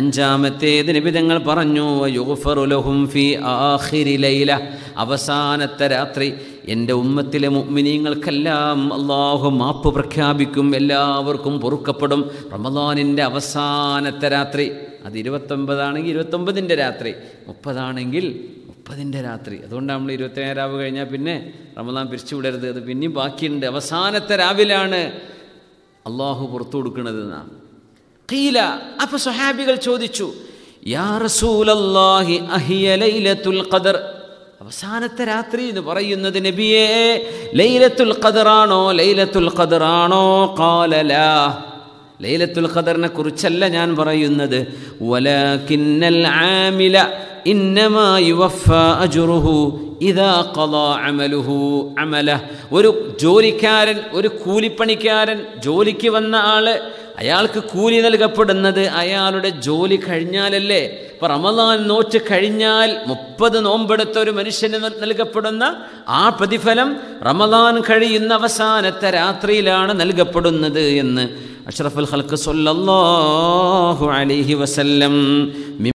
അഞ്ചാമത്തേത് നിബിതങ്ങൾ പറഞ്ഞു യുഗഫറുലഹും ഫി ആഹിരി ലൈല അവസാനത്തെ രാത്രി എൻ്റെ ഉമ്മത്തിലെ മുഗ്മിനീങ്ങൾക്കെല്ലാം അള്ളാഹു മാപ്പ് പ്രഖ്യാപിക്കും എല്ലാവർക്കും പൊറുക്കപ്പെടും റമദാനിൻ്റെ അവസാനത്തെ രാത്രി അത് ഇരുപത്തൊമ്പതാണെങ്കിൽ ഇരുപത്തൊമ്പതിൻ്റെ രാത്രി മുപ്പതാണെങ്കിൽ മുപ്പതിൻ്റെ രാത്രി അതുകൊണ്ടാണ് നമ്മൾ ഏഴ് രാവ് കഴിഞ്ഞാൽ പിന്നെ റമദാൻ പിരിച്ചു വിടരുത് അത് പിന്നെയും ബാക്കിയുണ്ട് അവസാനത്തെ രാവിലാണ് അള്ളാഹു പുറത്തു കൊടുക്കുന്നത് എന്നാണ് കീല അപ്പൊ സുഹാബികൾ ചോദിച്ചു യാ റസൂലല്ലാഹി അഹിയ ലൈലത്തുൽ ഖദർ അവസാനത്തെ രാത്രി എന്ന് പറയുന്നത് നബിയേ ലൈലത്തുൽ ഖദറാണോ ലൈലത്തുൽ ഖദറാണോ കാലലാ ലൈലത്തുൽ ഖദറിനെ കുറിച്ചല്ല ഞാൻ പറയുന്നത് വലാകിന്നൽ ആമില അമല ഒരു ജോലിക്കാരൻ ഒരു കൂലിപ്പണിക്കാരൻ ജോലിക്ക് വന്ന ആള് അയാൾക്ക് കൂലി നൽകപ്പെടുന്നത് അയാളുടെ ജോലി കഴിഞ്ഞാലല്ലേ ഇപ്പൊ റമദാൻ നോറ്റ് കഴിഞ്ഞാൽ മുപ്പത് നോമ്പെടുത്ത ഒരു മനുഷ്യന് നൽകപ്പെടുന്ന ആ പ്രതിഫലം റമദാൻ കഴിയുന്ന അവസാനത്തെ രാത്രിയിലാണ് നൽകപ്പെടുന്നത് എന്ന് അഷ്റഫുൽ ഹൽക്ക് സൊല്ലാഹു അലിഹി വസല്ലം